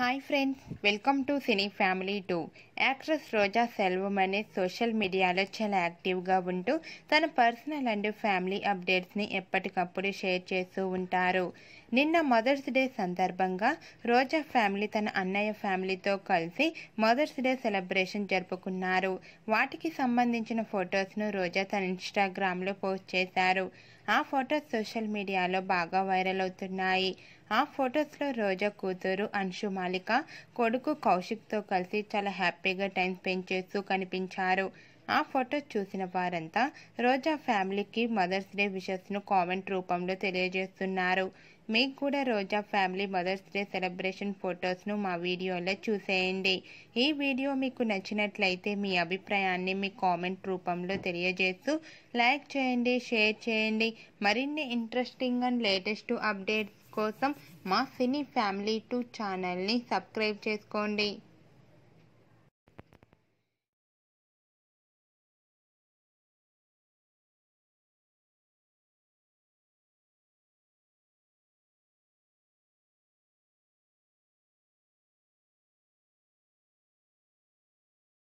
hi friends welcome to cine family two actress Roja Selvam అనేది social మీడియాలో చాలా యాక్టివ్గా ఉంటూ తన పర్సనల్ అండ్ ఫ్యామిలీ అప్డేట్స్ని ఎప్పటికప్పుడు షేర్ చేస్తూ ఉంటారు నిన్న మదర్స్ డే సందర్భంగా రోజా ఫ్యామిలీ తన అన్నయ్య ఫ్యామిలీతో కలిసి మదర్స్ డే సెలబ్రేషన్ జరుపుకున్నారు వాటికి సంబంధించిన ఫొటోస్ను రోజా తన ఇన్స్టాగ్రామ్లో పోస్ట్ చేశారు ఆ ఫొటోస్ సోషల్ మీడియాలో బాగా వైరల్ అవుతున్నాయి ఆ ఫొటోస్లో రోజా కూతురు అంశు మాలిక కొడుకు కౌశిక్తో కలిసి చాలా హ్యాపీగా టైం స్పెండ్ చేస్తూ కనిపించారు ఆ ఫోటో చూసిన వారంతా రోజా ఫ్యామిలీకి మదర్స్ డే విషస్ను కామెంట్ రూపంలో తెలియజేస్తున్నారు మీకు కూడా Roja family Mother's Day celebration ఫొటోస్ను మా వీడియోలో చూసేయండి ఈ వీడియో మీకు నచ్చినట్లయితే మీ అభిప్రాయాన్ని మీ కామెంట్ రూపంలో తెలియజేస్తూ లైక్ చేయండి షేర్ చేయండి మరిన్ని ఇంట్రెస్టింగ్ అండ్ లేటెస్ట్ అప్డేట్స్ కోసం మా సినీ ఫ్యామిలీ టూ ఛానల్ని సబ్స్క్రైబ్ చేసుకోండి